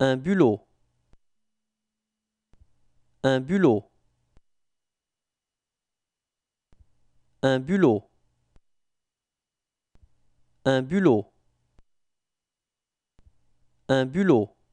Un bulot. Un bulot. Un bulot. Un bulot. Un bulot.